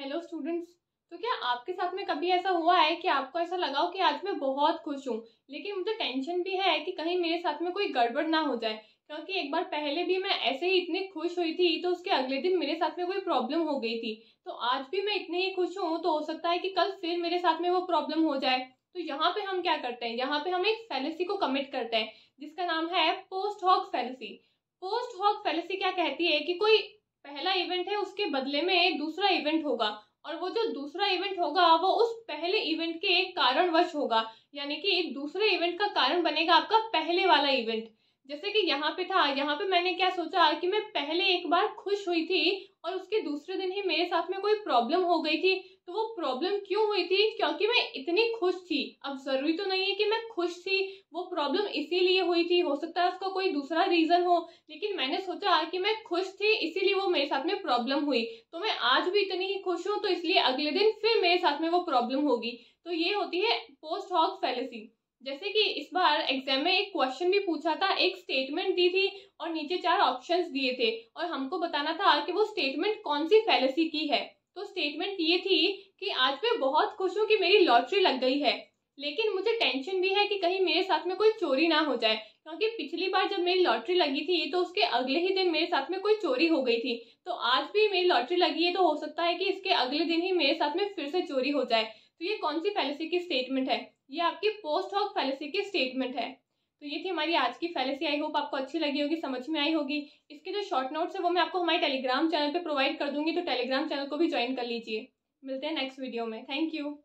hello students तो क्या आपके साथ में कभी ऐसा हुआ है कि आपको ऐसा लगा हो कि आज मैं बहुत खुश हूँ लेकिन मुझे टेंशन भी है कि कहीं मेरे साथ में कोई गड़बड़ ना हो जाए क्योंकि एक बार पहले भी मैं ऐसे ही इतनी खुश हुई थी तो उसके अगले दिन मेरे साथ में कोई प्रॉब्लम हो गई थी तो आज भी मैं इतनी ही खुश हूँ तो हो सकता है कि कल फिर मेरे साथ में वो प्रॉब्लम हो जाए तो यहाँ पे हम क्या करते हैं यहाँ पे हम एक फैलेसी को कमिट करते हैं जिसका नाम है post hoc fallacy post hoc fallacy क्या कहती है कि कोई पहला इवेंट है उसके बदले में एक दूसरा इवेंट होगा और वो जो दूसरा इवेंट होगा वो उस पहले इवेंट के एक कारणवश होगा यानी कि दूसरे इवेंट का कारण बनेगा आपका पहले वाला इवेंट जैसे कि यहाँ पे था यहाँ पे मैंने क्या सोचा कि मैं पहले एक बार खुश हुई थी और उसके दूसरे दिन ही मेरे साथ में कोई प्रॉब्लम हो गई थी तो वो प्रॉब्लम क्यों हुई थी क्योंकि मैं इतनी खुश थी अब जरूरी तो नहीं है कि मैं खुश थी वो प्रॉब्लम इसीलिए हुई थी हो सकता है उसका कोई दूसरा रीजन हो लेकिन मैंने सोचा कि मैं खुश थी इसीलिए प्रॉब्लम हुई तो मैं आज भी इतनी ही खुश हूँ तो इसलिए अगले दिन फिर मेरे साथ में वो प्रॉब्लम होगी तो ये होती है पोस्ट हॉक फैलेसी जैसे कि इस बार एग्जाम में एक क्वेश्चन भी पूछा था एक स्टेटमेंट दी थी और नीचे चार ऑप्शंस दिए थे और हमको बताना था कि वो स्टेटमेंट कौन सी फैलेसी की है तो स्टेटमेंट ये थी कि आज मैं बहुत खुश हूँ कि मेरी लॉटरी लग गई है लेकिन मुझे टेंशन भी है कि कहीं मेरे साथ में कोई चोरी ना हो जाए क्योंकि पिछली बार जब मेरी लॉटरी लगी थी तो उसके अगले ही दिन मेरे साथ में कोई चोरी हो गई थी तो आज भी मेरी लॉटरी लगी है तो हो सकता है कि इसके अगले दिन ही मेरे साथ में फिर से चोरी हो जाए तो ये कौन सी फैलेसी की स्टेटमेंट है ये आपकी पोस्ट हॉक फैलेसी की स्टेटमेंट है तो ये थी हमारी आज की फैलेसी आई होप आपको अच्छी लगी होगी समझ में आई होगी इसके जो शॉर्ट नोट्स है वो मैं आपको हमारे टेलीग्राम चैनल पर प्रोवाइड कर दूंगी तो टेलीग्राम चैनल को भी ज्वाइन कर लीजिए मिलते हैं नेक्स्ट वीडियो में थैंक यू